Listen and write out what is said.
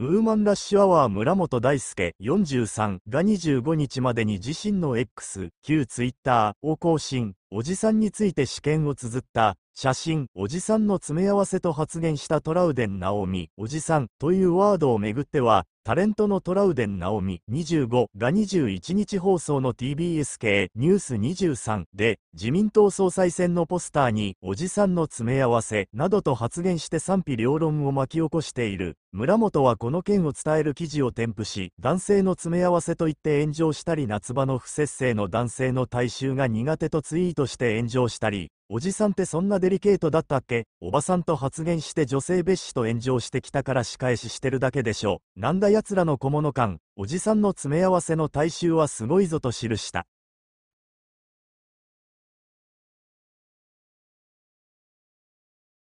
ウーマンラッシュアワー村本大輔43が25日までに自身の X、旧 Twitter を更新、おじさんについて試験を綴った、写真、おじさんの詰め合わせと発言したトラウデン直美、おじさんというワードをめぐっては、タレントのトラウデン直美25が21日放送の TBS 系ニュース23で自民党総裁選のポスターにおじさんの詰め合わせなどと発言して賛否両論を巻き起こしている村本はこの件を伝える記事を添付し男性の詰め合わせと言って炎上したり夏場の不節制の男性の大衆が苦手とツイートして炎上したりおじさんってそんなデリケートだったっけおばさんと発言して女性蔑視と炎上してきたから仕返ししてるだけでしょう。なんだ奴らの小物感、おじさんの詰め合わせの大衆はすごいぞと記した。